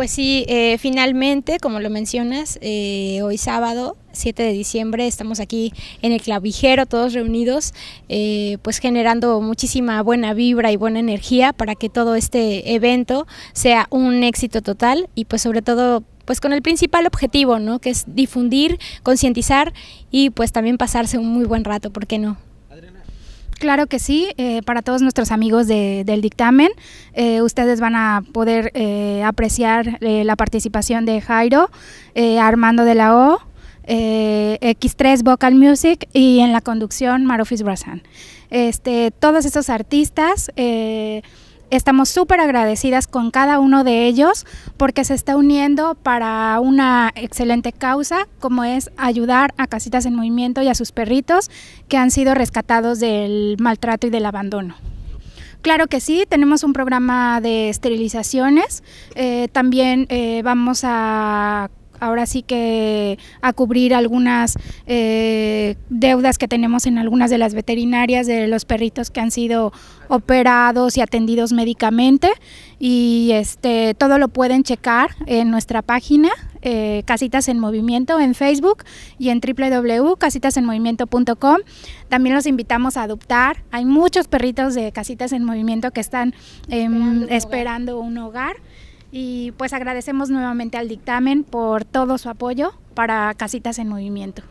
Pues sí, eh, finalmente, como lo mencionas, eh, hoy sábado 7 de diciembre estamos aquí en el clavijero todos reunidos, eh, pues generando muchísima buena vibra y buena energía para que todo este evento sea un éxito total y pues sobre todo pues con el principal objetivo, ¿no? Que es difundir, concientizar y pues también pasarse un muy buen rato, ¿por qué no? Claro que sí, eh, para todos nuestros amigos del dictamen, eh, ustedes van a poder eh, apreciar la participación de Jairo, Armando de la O, X3 Vocal Music y en la conducción Marofis Brasan. Este, todos esos artistas Estamos súper agradecidas con cada uno de ellos porque se está uniendo para una excelente causa como es ayudar a Casitas en Movimiento y a sus perritos que han sido rescatados del maltrato y del abandono. Claro que sí, tenemos un programa de esterilizaciones, eh, también eh, vamos a ahora sí que a cubrir algunas eh, deudas que tenemos en algunas de las veterinarias de los perritos que han sido operados y atendidos médicamente y este todo lo pueden checar en nuestra página eh, Casitas en Movimiento en Facebook y en www.casitasenmovimiento.com. También los invitamos a adoptar. Hay muchos perritos de Casitas en Movimiento que están em, Esperando un hogar y pues agradecemos nuevamente al dictamen por todo su apoyo para Casitas en Movimiento.